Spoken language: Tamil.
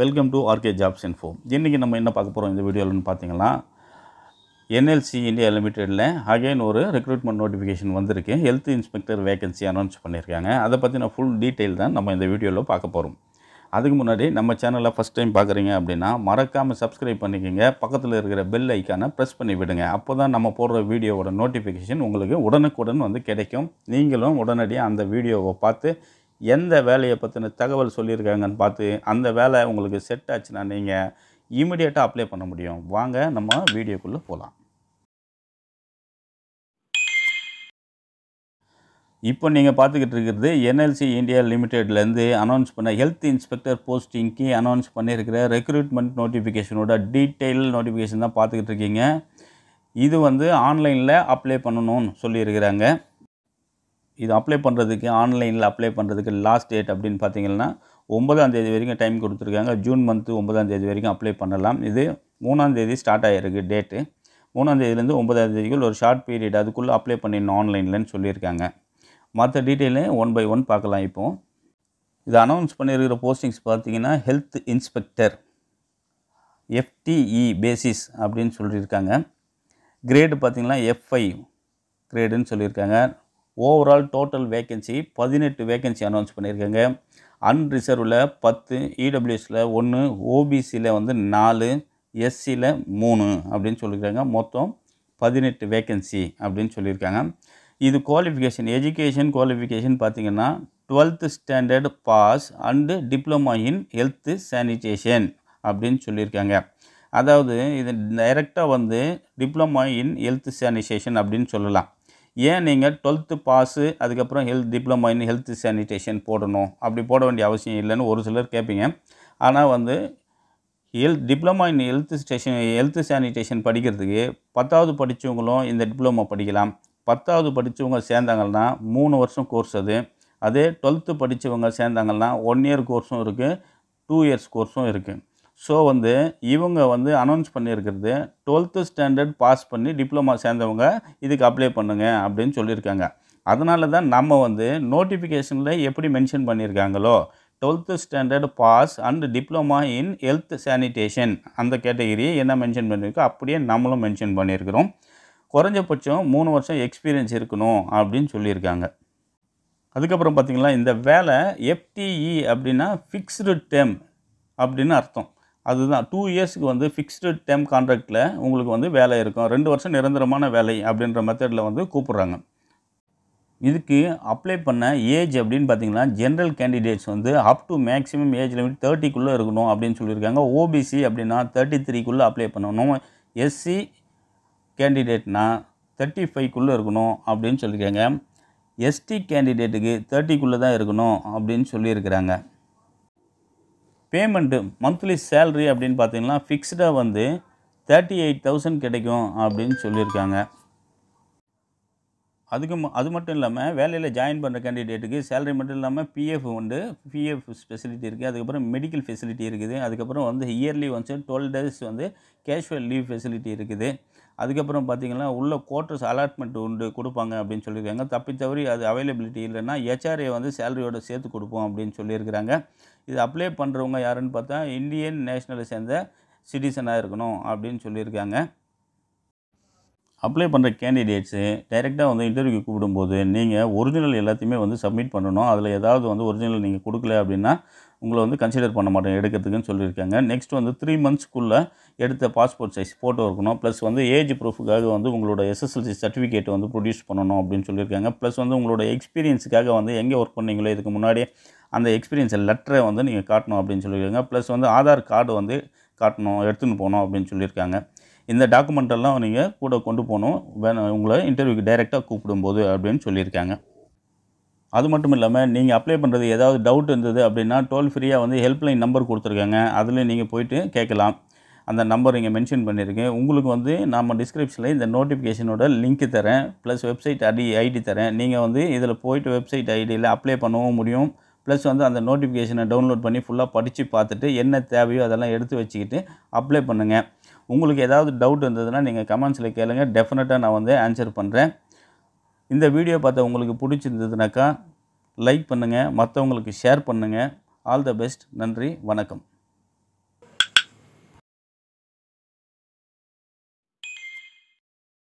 welcome to RK jobs info இன்றைக்கி நம்ம என்ன பார்க்க போகிறோம் இந்த வீடியோவில்னு பார்த்தீங்கன்னா என்எல்சி இந்தியா லிமிடெடில் அகைன் ஒரு ரெக்ரூட்மெண்ட் நோட்டிஃபிகேஷன் வந்திருக்கு ஹெல்த் இன்ஸ்பெக்டர் வேகன்சி அனௌன்ஸ் பண்ணியிருக்காங்க அதை பற்றின ஃபுல் டீட்டெயில் தான் நம்ம இந்த வீடியோவில் பார்க்க போகிறோம் அதுக்கு முன்னாடி நம்ம சேனலை ஃபஸ்ட் டைம் பார்க்குறீங்க அப்படின்னா மறக்காமல் சப்ஸ்கிரைப் பண்ணிக்கோங்க பக்கத்தில் இருக்கிற பெல் ஐக்கானை ப்ரெஸ் பண்ணி விடுங்க அப்போ தான் நம்ம போடுற வீடியோவோட நோட்டிஃபிகேஷன் உங்களுக்கு உடனுக்குடன் வந்து கிடைக்கும் நீங்களும் உடனடியாக அந்த வீடியோவை பார்த்து எந்த வேலையை பற்றின தகவல் சொல்லியிருக்காங்கன்னு பார்த்து அந்த வேலை உங்களுக்கு செட் ஆச்சுன்னா நீங்கள் இமிடியேட்டாக அப்ளை பண்ண முடியும் வாங்க நம்ம வீடியோக்குள்ளே போகலாம் இப்போ நீங்கள் பார்த்துக்கிட்டு இருக்கிறது என்எல்சி இந்தியா லிமிடெட்லேருந்து அனௌன்ஸ் பண்ண ஹெல்த் இன்ஸ்பெக்டர் போஸ்டிங்க்கு அனௌன்ஸ் பண்ணியிருக்கிற ரெக்ரூட்மெண்ட் நோட்டிஃபிகேஷனோட டீட்டெயில் நோட்டிஃபிகேஷன் தான் பார்த்துக்கிட்டு இருக்கீங்க இது வந்து ஆன்லைனில் அப்ளை பண்ணணும்னு சொல்லியிருக்கிறாங்க இது அப்ளை பண்ணுறதுக்கு ஆன்லைனில் அப்ளை பண்ணுறதுக்கு லாஸ்ட் டேட் அப்படின்னு பார்த்தீங்கன்னா ஒன்பதாம் தேதி வரைக்கும் டைம் கொடுத்துருக்காங்க ஜூன் மந்த்து ஒன்பதாம் தேதி வரைக்கும் அப்ளை பண்ணலாம் இது மூணாம் தேதி ஸ்டார்ட் ஆகிருக்கு டேட்டு மூணாம் தேதியிலேருந்து ஒன்பதாம் ஒரு ஷார்ட் பீரியட் அதுக்குள்ளே அப்ளை பண்ணிடணும் ஆன்லைன்லன்னு சொல்லியிருக்காங்க மற்ற டீட்டெயிலு ஒன் பை ஒன் பார்க்கலாம் இப்போது இது அனௌன்ஸ் பண்ணியிருக்கிற போஸ்டிங்ஸ் பார்த்தீங்கன்னா ஹெல்த் இன்ஸ்பெக்டர் எஃப்டிஇ பேசிஸ் அப்படின்னு சொல்லியிருக்காங்க கிரேடு பார்த்திங்கன்னா எஃப்ஐ கிரேடுன்னு சொல்லியிருக்காங்க ஓவரால் டோட்டல் வேக்கன்சி பதினெட்டு வேக்கன்சி அனௌன்ஸ் பண்ணியிருக்கேங்க அன்ரிசர்வில் பத்து இடபிள்யூஎஸில் ஒன்று ஓபிசியில் வந்து நாலு எஸ்சியில் மூணு அப்படின்னு சொல்லியிருக்காங்க மொத்தம் பதினெட்டு வேக்கன்சி அப்படின்னு சொல்லியிருக்காங்க இது குவாலிஃபிகேஷன் எஜுகேஷன் குவாலிஃபிகேஷன் பார்த்திங்கன்னா twelfth standard pass and diploma in health sanitation அப்படின்னு சொல்லியிருக்காங்க அதாவது இது டைரெக்டாக வந்து டிப்ளமா இன் ஹெல்த் சானிடேஷன் அப்படின்னு சொல்லலாம் ஏன் நீங்கள் டுவெல்த்து பாஸு அதுக்கப்புறம் health diploma in health sanitation போடணும் அப்படி போட வேண்டிய அவசியம் இல்லைன்னு ஒரு சிலர் கேட்பீங்க ஆனால் வந்து health diploma in health station health sanitation படிக்கிறதுக்கு பத்தாவது படித்தவங்களும் இந்த டிப்ளமோ படிக்கலாம் பத்தாவது படித்தவங்க சேர்ந்தாங்கன்னா மூணு வருஷம் கோர்ஸ் அது அதே டுவெல்த்து படித்தவங்க சேர்ந்தாங்கன்னா ஒன் இயர் கோர்ஸும் இருக்குது டூ இயர்ஸ் கோர்ஸும் இருக்குது ஸோ வந்து இவங்க வந்து அனௌன்ஸ் பண்ணியிருக்கிறது டுவெல்த்து ஸ்டாண்டர்ட் பாஸ் பண்ணி டிப்ளமா சேர்ந்தவங்க இதுக்கு அப்ளை பண்ணுங்கள் அப்படின்னு சொல்லியிருக்காங்க அதனால தான் நம்ம வந்து நோட்டிஃபிகேஷனில் எப்படி மென்ஷன் பண்ணியிருக்காங்களோ twelfth standard pass and diploma in health sanitation அந்த கேட்டகிரியை என்ன மென்ஷன் பண்ணியிருக்கோ அப்படியே நம்மளும் மென்ஷன் பண்ணியிருக்கிறோம் குறைஞ்சபட்சம் மூணு வருஷம் எக்ஸ்பீரியன்ஸ் இருக்கணும் அப்படின்னு சொல்லியிருக்காங்க அதுக்கப்புறம் பார்த்திங்கன்னா இந்த வேலை எஃப்டிஇ e அப்படின்னா ஃபிக்ஸ்டு டேம் அப்படின்னு அர்த்தம் அதுதான் டூ இயர்ஸ்க்கு வந்து ஃபிக்ஸ்டு டேம் கான்ட்ராக்டில் உங்களுக்கு வந்து வேலை இருக்கும் ரெண்டு வருஷம் நிரந்தரமான வேலை அப்படின்ற மெத்தடில் வந்து கூப்பிட்றாங்க இதுக்கு அப்ளை பண்ண ஏஜ் அப்படின்னு பார்த்தீங்கன்னா ஜென்ரல் கேண்டிடேட்ஸ் வந்து up to maximum age limit தேர்ட்டிக்குள்ளே இருக்கணும் அப்படின்னு சொல்லியிருக்காங்க ஓபிசி அப்படின்னா தேர்ட்டி த்ரீக்குள்ளே அப்ளை பண்ணணும் எஸ்சி கேண்டிடேட்னா தேர்ட்டி ஃபைவ்க்குள்ளே இருக்கணும் அப்படின்னு சொல்லியிருக்காங்க எஸ்டி கேண்டிடேட்டுக்கு தேர்ட்டிக்குள்ளே தான் இருக்கணும் அப்படின்னு சொல்லியிருக்கிறாங்க பேமெண்ட்டு மந்த்லி சேல்ரி அப்படின்னு பார்த்தீங்கன்னா ஃபிக்ஸ்டாக வந்து தேர்ட்டி எயிட் தௌசண்ட் கிடைக்கும் அப்படின்னு சொல்லியிருக்காங்க அதுக்கு அது மட்டும் இல்லாமல் வேலையில் ஜாயின் பண்ணுற கேண்டிடேட்டுக்கு சேலரி மட்டும் இல்லாமல் பிஎஃப் உண்டு பிஎஃப் ஃபெசிலிட்டி இருக்குது அதுக்கப்புறம் மெடிக்கல் ஃபெசிலிட்டி இருக்குது அதுக்கப்புறம் வந்து இயர்லி ஒன்ஸ் டுவெல் டேஸ் வந்து கேஷுவல் லீவ் ஃபெசிலிட்டி இருக்குது அதுக்கப்புறம் பார்த்திங்கன்னா உள்ள குவார்ட்டர்ஸ் அலாட்மெண்ட் உண்டு கொடுப்பாங்க அப்படின்னு சொல்லியிருக்காங்க தப்பி தவறி அது அவைலபிலிட்டி இல்லைன்னா ஹெச்ஆர்ஏ வந்து சேலரியோடு சேர்த்து கொடுப்போம் அப்படின்னு சொல்லியிருக்கிறாங்க இது அப்ளை பண்ணுறவங்க யாருன்னு பார்த்தா இந்தியன் நேஷனலை சேர்ந்த சிட்டிசனாக இருக்கணும் அப்படின்னு சொல்லியிருக்காங்க அப்ளை பண்ணுற கேண்டிடேட்ஸு டைரெக்டாக வந்து இன்டர்வியூ கூப்பிடும்போது நீங்கள் ஒரிஜினல் எல்லாத்தையுமே வந்து சப்மிட் பண்ணணும் அதில் ஏதாவது வந்து ஒரிஜினல் நீங்கள் கொடுக்கல அப்படின்னா உங்களை வந்து கன்சிடர் பண்ண மாட்டோம் எடுக்கிறதுக்குன்னு சொல்லியிருக்காங்க நெக்ஸ்ட் வந்து த்ரீ மந்த்ஸ்க்குள்ளே எடுத்த பாஸ்போர்ட் சைஸ் ஃபோட்டோ இருக்கணும் ப்ளஸ் வந்து ஏஜ் ப்ரூஃபுக்காக வந்து உங்களோட எஸ்எஸ்எல்சி சர்டிஃபிகேட் வந்து ப்ரொடியூஸ் பண்ணணும் அப்படின்னு சொல்லியிருக்காங்க ப்ளஸ் வந்து உங்களோட எக்ஸ்பீரியன்ஸுக்காக வந்து எங்கே ஒர்க் பண்ணீங்களோ இதுக்கு முன்னாடியே அந்த எக்ஸ்பீரியன்ஸை லெட்டரை வந்து நீங்கள் காட்டணும் அப்படின்னு சொல்லியிருக்காங்க ப்ளஸ் வந்து ஆதார் கார்டு வந்து காட்டணும் எடுத்துன்னு போகணும் அப்படின்னு சொல்லியிருக்காங்க இந்த டாக்குமெண்ட்டெல்லாம் நீங்கள் கூட கொண்டு போகணும் உங்களை இன்டர்வியூக்கு டைரெக்டாக கூப்பிடும்போது அப்படின்னு சொல்லியிருக்காங்க அது மட்டும் இல்லாமல் நீங்கள் அப்ளை பண்ணுறது ஏதாவது டவுட் இருந்தது அப்படின்னா டோல் ஃப்ரீயாக வந்து ஹெல்ப்லைன் நம்பர் கொடுத்துருக்காங்க அதில் நீங்கள் போயிட்டு கேட்கலாம் அந்த நம்பர் இங்கே மென்ஷன் பண்ணியிருக்கேன் உங்களுக்கு வந்து நம்ம டிஸ்கிரிப்ஷனில் இந்த நோட்டிஃபிகேஷனோட லிங்க்கு தரேன் ப்ளஸ் வெப்சைட் ஐடி ஐடி தரேன் நீங்கள் வந்து இதில் போயிட்டு வெப்சைட் ஐடியில் அப்ளை பண்ணவும் முடியும் ப்ளஸ் வந்து அந்த நோட்டிஃபிகேஷனை டவுன்லோட் பண்ணி ஃபுல்லாக படித்து பார்த்துட்டு என்ன தேவையோ அதெல்லாம் எடுத்து வச்சுக்கிட்டு அப்ளை பண்ணுங்கள் உங்களுக்கு ஏதாவது டவுட் இருந்ததுன்னா நீங்கள் கமெண்ட்ஸில் கேளுங்கள் டெஃபினட்டாக நான் வந்து ஆன்சர் பண்ணுறேன் இந்த வீடியோ பார்த்தா உங்களுக்கு பிடிச்சிருந்ததுனாக்கா லைக் பண்ணுங்கள் மற்றவங்களுக்கு ஷேர் பண்ணுங்கள் ஆல் த பெஸ்ட் நன்றி வணக்கம்